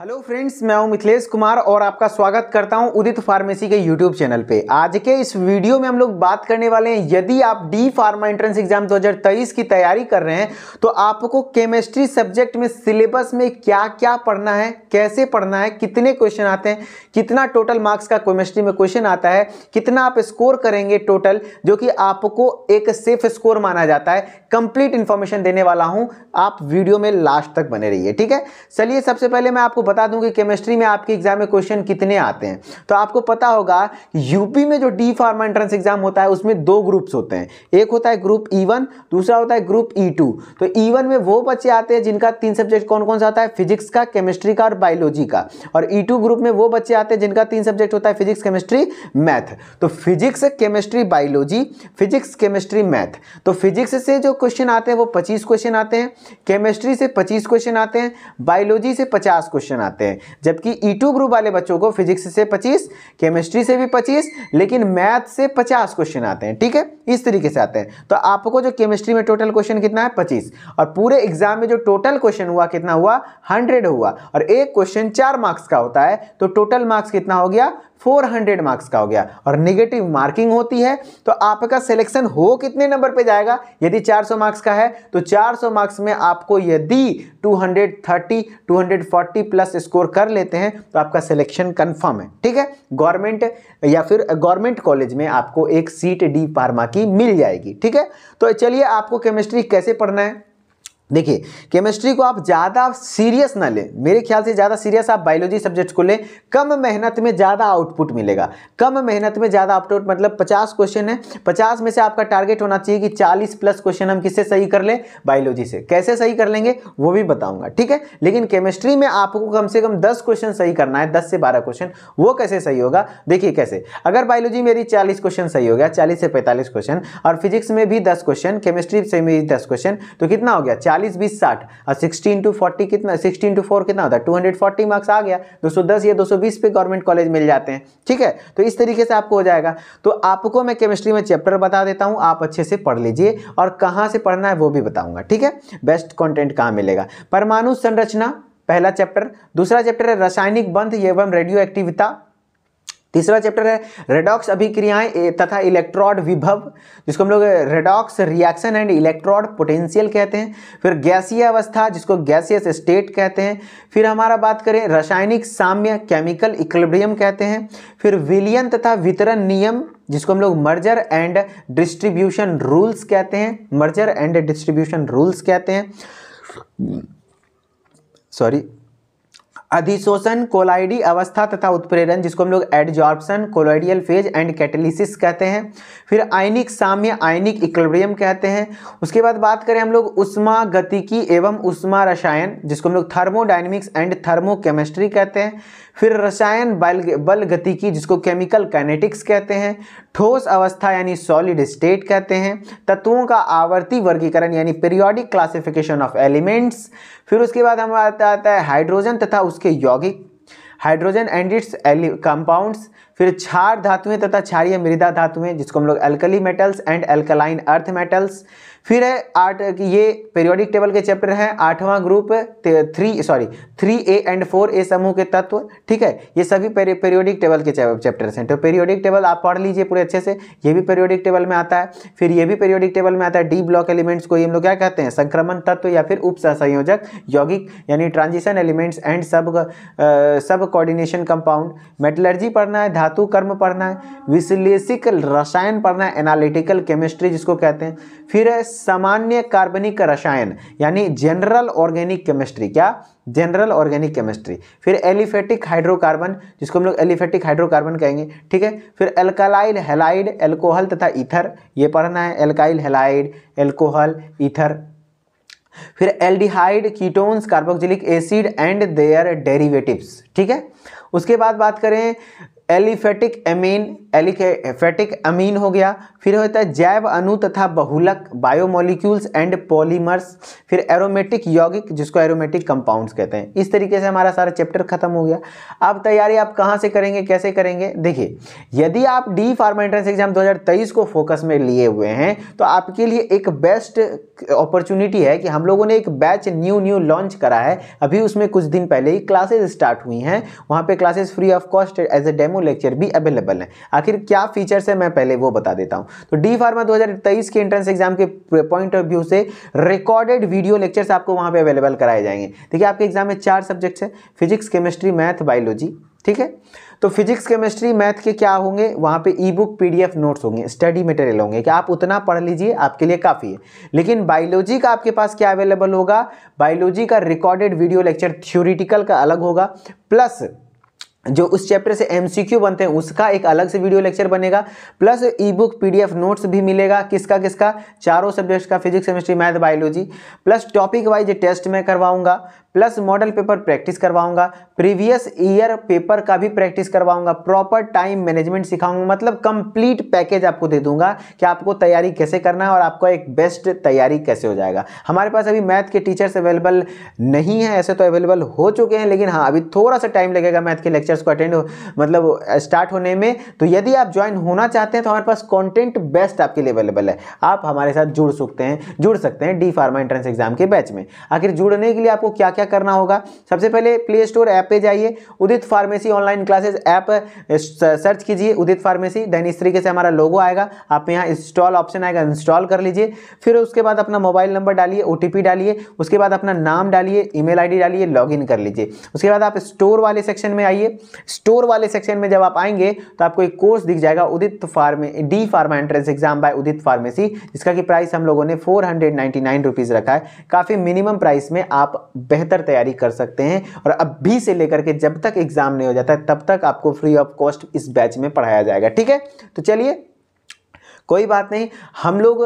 hello friends मैं हूं मिथिलेश कुमार और आपका स्वागत करता हूं उदित फार्मेसी के यूट्यूब चैनल पे आज के इस वीडियो में हम लोग बात करने वाले हैं यदि आप डी फार्मा एंट्रेंस एग्जाम 2023 की तैयारी कर रहे हैं तो आपको केमिस्ट्री सब्जेक्ट में सिलेबस में क्या क्या पढ़ना है कैसे पढ़ना है कितने क्वेश्चन आते हैं कितना टोटल मार्क्स का केमिस्ट्री में क्वेश्चन आता है कितना आप स्कोर करेंगे टोटल जो कि आपको एक सेफ स्कोर माना जाता है कंप्लीट इन्फॉर्मेशन देने वाला हूँ आप वीडियो में लास्ट तक बने रहिए ठीक है चलिए सबसे पहले मैं आपको बता दूं कि केमिस्ट्री में आपके एग्जाम में क्वेश्चन कितने आते हैं तो आपको पता होगा यूपी में जो डी फार्मा एंट्रेंस एग्जाम होता है उसमें दो ग्रुप्स होते हैं एक होता है ग्रुप ई e दूसरा होता है ग्रुप ई e तो ई e में वो बच्चे आते हैं जिनका तीन सब्जेक्ट कौन कौन सा आता है फिजिक्स का केमिस्ट्री का और बायोलॉजी का और ई ग्रुप में वो बच्चे आते हैं जिनका तीन सब्जेक्ट होता है फिजिक्स केमिस्ट्री मैथ तो physics chemistry biology physics chemistry math तो फिजिक्स से जो क्वेश्चन आते हैं वो पच्चीस क्वेश्चन आते हैं केमिस्ट्री से पच्चीस क्वेश्चन आते हैं बायोलॉजी से पचास क्वेश्चन क्वेश्चन आते हैं जबकि ई टू ग्रुप वाले बच्चों को फिजिक्स से 25 केमिस्ट्री से भी 25 लेकिन मैथ से 50 क्वेश्चन आते हैं ठीक है इस तरीके से आते हैं तो आपको जो केमिस्ट्री में टोटल क्वेश्चन कितना है पच्चीस और पूरे एग्जाम में जो टोटल क्वेश्चन हुआ कितना हुआ हंड्रेड हुआ और एक क्वेश्चन चार मार्क्स का होता है तो टोटल मार्क्स कितना हो गया 400 मार्क्स का हो गया और निगेटिव मार्किंग होती है तो आपका सिलेक्शन हो कितने नंबर पे जाएगा यदि 400 मार्क्स का है तो 400 मार्क्स में आपको यदि 230 240 प्लस प्लस स्कोर कर लेते हैं तो आपका सिलेक्शन कंफर्म है ठीक है गवर्नमेंट या फिर गवर्नमेंट कॉलेज में आपको एक सीट डी फार्मा की मिल जाएगी ठीक है तो चलिए आपको केमिस्ट्री कैसे पढ़ना है देखिए केमिस्ट्री को आप ज़्यादा सीरियस ना लें मेरे ख्याल से ज़्यादा सीरियस आप बायोलॉजी सब्जेक्ट को लें कम मेहनत में ज़्यादा आउटपुट मिलेगा कम मेहनत में ज़्यादा आउटपुट मतलब 50 क्वेश्चन है 50 में से आपका टारगेट होना चाहिए कि 40 प्लस क्वेश्चन हम किससे सही कर लें बायोलॉजी से कैसे सही कर लेंगे वो भी बताऊँगा ठीक है लेकिन केमिस्ट्री में आपको कम से कम दस क्वेश्चन सही करना है दस से बारह क्वेश्चन वो कैसे सही होगा देखिए कैसे अगर बायोलॉजी मेरी चालीस क्वेश्चन सही हो गया चालीस से पैंतालीस क्वेश्चन और फिजिक्स में भी दस क्वेश्चन केमिस्ट्री से भी दस क्वेश्चन तो कितना हो गया चालीस बीस साठ और सिक्सटीन टू फोर्टी कितना सिक्सटीन टू फोर कितना होता है टू हंड्रेड फोर्टी मार्क्स आ गया दो सौ दस या दो सौ बीस पे गवर्नमेंट कॉलेज मिल जाते हैं ठीक है तो इस तरीके से आपको हो जाएगा तो आपको मैं केमिस्ट्री में चैप्टर बता देता हूँ आप अच्छे से पढ़ लीजिए और कहाँ से पढ़ना है वो भी बताऊँगा ठीक है बेस्ट कॉन्टेंट कहाँ मिलेगा परमाणु संरचना पहला चैप्टर दूसरा चैप्टर है रासायनिक बंध एवं रेडियो एक्टिविता तीसरा चैप्टर है रेडॉक्स अभिक्रियाएं तथा इलेक्ट्रॉड विभव जिसको हम लोग redox reaction and electrode potential कहते हैं फिर गैसीय अवस्था जिसको गैसियस स्टेट कहते हैं फिर हमारा बात करें रासायनिक साम्य केमिकल इक्विलिब्रियम कहते हैं फिर विलियन तथा वितरण नियम जिसको हम लोग मर्जर एंड डिस्ट्रीब्यूशन रूल्स कहते हैं मर्जर एंड डिस्ट्रीब्यूशन रूल्स कहते हैं सॉरी अधिशोषण कोलाइडी अवस्था तथा उत्प्रेरण जिसको हम लोग adsorption colloidal phase and catalysis कहते हैं फिर आयनिक साम्य आयनिक इक्लिब्रियम कहते हैं उसके बाद बात करें हम लोग उष्मा गतिकी एवं उष्मा रसायन जिसको हम लोग थर्मोडाइनमिक्स एंड थर्मोकेमिस्ट्री कहते हैं फिर रसायन बल बल गतिकी जिसको केमिकल काइनेटिक्स कहते हैं ठोस अवस्था यानी सॉलिड स्टेट कहते हैं तत्वों का आवर्ती वर्गीकरण यानी पीरियोडिक क्लासिफिकेशन ऑफ एलिमेंट्स फिर उसके बाद हमारा आता है हाइड्रोजन तथा उसके के यौगिक हाइड्रोजन एंड इट्स कंपाउंड्स फिर क्षार धातुएं तथा क्षारीय मृदा धातुएं जिसको हम लोग alkali metals and alkaline earth metals फिर है आठ ये पेरियोडिक टेबल के चैप्टर हैं आठवां group three sorry three A and four A समूह के तत्व ठीक है ये सभी पेरियोडिक टेबल के चैप्टर्स हैं तो पेरियोडिक टेबल आप पढ़ लीजिए पूरे अच्छे से ये भी पेरियोडिक टेबल में आता है फिर ये भी पेरियोडिक टेबल में आता है डी ब्लॉक एलिमेंट्स को ये हम लोग क्या कहते हैं संक्रमण तत्व या फिर उप संयोजक यौगिक यानी ट्रांजिशन एलिमेंट्स एंड सब सब कोऑर्डिनेशन कंपाउंड मेटलर्जी पढ़ना है धातु कर्म पढ़ना है विश्लेषिक रसायन पढ़ना है एनालिटिकल केमिस्ट्री जिसको कहते हैं फिर है सामान्य कार्बनिक रसायन यानी जनरल ऑर्गेनिक केमिस्ट्री क्या जनरल ऑर्गेनिक केमिस्ट्री फिर एलिफेटिक हाइड्रोकार्बन जिसको हम लोग एलिफेटिक हाइड्रोकार्बन कहेंगे ठीक है फिर एल्कालाइल हेलाइड एल्कोहल तथा इथर ये पढ़ना है एल्काइल हेलाइड एल्कोहल इथर फिर aldehyde ketones carboxylic acid and their derivatives ठीक है उसके बाद बात करें एलिफेटिक एमीन एलिफेटिक अमीन हो गया फिर होता है जैव अणु तथा बहुलक बायोमोलिक्यूल्स एंड पॉलीमर्स फिर एरोमेटिक यौगिक जिसको एरोमेटिक कंपाउंड्स कहते हैं इस तरीके से हमारा सारा चैप्टर खत्म हो गया अब तैयारी आप कहाँ से करेंगे कैसे करेंगे देखिए यदि आप डी फार्मा एंट्रेंस एग्जाम दो को फोकस में लिए हुए हैं तो आपके लिए एक बेस्ट अपॉर्चुनिटी है कि हम लोगों ने एक बैच न्यू न्यू लॉन्च करा है अभी उसमें कुछ दिन पहले ही क्लासेज स्टार्ट हुई हैं वहाँ पर classes free of cost as a demo demo lecture भी अवेलेबल हैं आखिर क्या फीचर्स है मैं पहले वो बता देता हूँ तो डी फार्मा 2023 के एंट्रेंस एग्जाम के पॉइंट ऑफ व्यू से रिकॉर्डेड वीडियो लेक्चर्स आपको वहाँ पर अवेलेबल कराए जाएंगे देखिए आपके एग्जाम में चार सब्जेक्ट्स हैं फिजिक्स केमिस्ट्री मैथ बायोलॉजी ठीक है तो फिजिक्स केमिस्ट्री मैथ के क्या होंगे वहाँ पे ई बुक पी नोट्स होंगे स्टडी मटेरियल होंगे कि आप उतना पढ़ लीजिए आपके लिए काफ़ी है लेकिन बायोलॉजी का आपके पास क्या अवेलेबल होगा बायोलॉजी का रिकॉर्डेड वीडियो लेक्चर थ्योरिटिकल का अलग होगा प्लस जो उस चैप्टर से एमसीक्यू बनते हैं उसका एक अलग से वीडियो लेक्चर बनेगा plus ebook P notes भी मिलेगा किसका किसका चारों सब्जेक्ट्स का physics chemistry math biology plus topic wise test मैं करवाऊंगा प्लस मॉडल पेपर प्रैक्टिस करवाऊंगा प्रीवियस ईयर पेपर का भी प्रैक्टिस करवाऊंगा प्रॉपर टाइम मैनेजमेंट सिखाऊंगा मतलब कंप्लीट पैकेज आपको दे दूंगा कि आपको तैयारी कैसे करना है और आपका एक बेस्ट तैयारी कैसे हो जाएगा हमारे पास अभी मैथ के टीचर्स अवेलेबल नहीं है ऐसे तो अवेलेबल हो चुके हैं लेकिन हाँ अभी थोड़ा सा टाइम लगेगा मैथ के लेक्चर्स को अटेंड मतलब स्टार्ट होने में तो यदि आप ज्वाइन होना चाहते हैं तो हमारे पास कॉन्टेंट बेस्ट आपके लिए अवेलेबल है आप हमारे साथ जुड़ सकते हैं जुड़ सकते हैं डी फार्मा एंट्रेंस एग्जाम के बैच में आखिर जुड़ने के लिए आपको क्या क्या क्या करना होगा सबसे पहले प्ले स्टोर ऐप पे जाइए Udit pharmacy online classes app search कीजिए उदित फार्मेसी देन इस तरीके से हमारा लोगो आएगा आप यहाँ इंस्टॉल ऑप्शन आएगा इंस्टॉल कर लीजिए फिर उसके बाद अपना मोबाइल नंबर डालिए ओ डालिए उसके बाद अपना नाम डालिए ई मेल डालिए लॉग कर लीजिए उसके बाद आप स्टोर वाले सेक्शन में आइए स्टोर वाले सेक्शन में जब आप आएंगे तो आपको एक कोर्स दिख जाएगा Udit pharma D pharma entrance exam by Udit pharmacy जिसका कि प्राइस हम लोगों ने फोर हंड्रेड रखा है काफ़ी मिनिमम प्राइस में आप बेहतर बेहतर तैयारी कर सकते हैं और अभी से लेकर के जब तक एग्जाम नहीं हो जाता है तब तक आपको फ्री ऑफ कॉस्ट इस बैच में पढ़ाया जाएगा ठीक है तो चलिए कोई बात नहीं हम लोग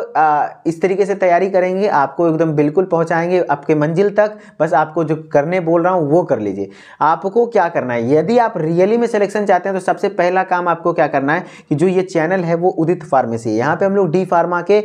इस तरीके से तैयारी करेंगे आपको एकदम बिल्कुल पहुंचाएंगे आपके मंजिल तक बस आपको जो करने बोल रहा हूँ वो कर लीजिए आपको क्या करना है यदि आप रियली में सिलेक्शन चाहते हैं तो सबसे पहला काम आपको क्या करना है कि जो ये चैनल है वो उदित फार्मेसी है यहाँ पर हम लोग डी फार्मा के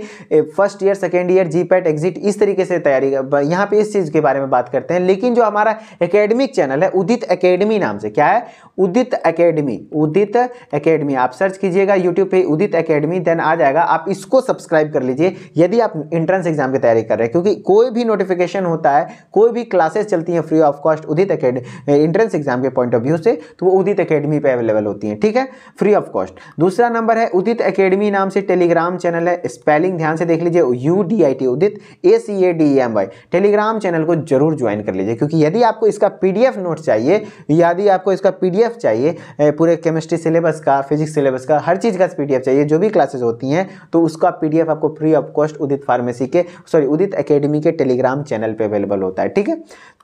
first year second year GPAT exit इस तरीके से तैयारी यहाँ पर इस चीज़ के बारे में बात करते हैं लेकिन जो हमारा एकेडमिक चैनल है उदित अकेडमी नाम से क्या है उदित अकेडमी उदित अकेडमी आप सर्च कीजिएगा यूट्यूब पर उदित अकेडमी देन आ जाएगा आप इसको सब्सक्राइब कर लीजिए यदि आप इंट्रेंस एग्जाम की तैयारी कर रहे हैं क्योंकि कोई भी नोटिफिकेशन होता है कोई भी क्लासेस चलती हैं free of cost Udit academy entrance exam के पॉइंट ऑफ व्यू से तो वो उदित अकेडमी पर अवेलेबल होती हैं ठीक है फ्री ऑफ कॉस्ट दूसरा नंबर है उदित अकेडमी नाम से टेलीग्राम चैनल है स्पेलिंग ध्यान से देख लीजिए U D I T Udit A C A D M Y Telegram channel को जरूर ज्वाइन कर लीजिए क्योंकि यदि आपको इसका पी डी एफ नोट चाहिए यदि आपको इसका पी डी एफ चाहिए पूरे केमिस्ट्री सिलेबस का फिजिक्स सिलेबस का हर चीज़ का पी डी एफ चाहिए जो भी क्लासेस होती हैं है तो उसका पी आपको free of cost Udit pharmacy के सॉरी उदित अकेडमी के टेलीग्राम चैनल पर अवेलेबल होता है ठीक है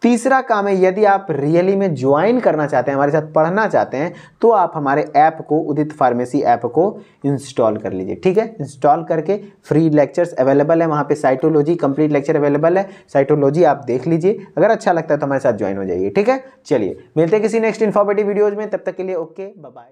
तीसरा काम है यदि आप रियली में ज्वाइन करना चाहते हैं हमारे साथ पढ़ना चाहते हैं तो आप हमारे ऐप को उदित फार्मेसी ऐप को इंस्टॉल कर लीजिए ठीक है इंस्टॉल करके फ्री लेक्चर्स अवेलेबल है वहाँ पे साइटोलॉजी कंप्लीट लेक्चर अवेलेबल है साइटोलॉजी आप देख लीजिए अगर अच्छा लगता है तो हमारे साथ ज्वाइन हो जाइए ठीक है चलिए मिलते हैं किसी नेक्स्ट इन्फॉर्मेटिव वीडियोज में तब तक के लिए ओके बाय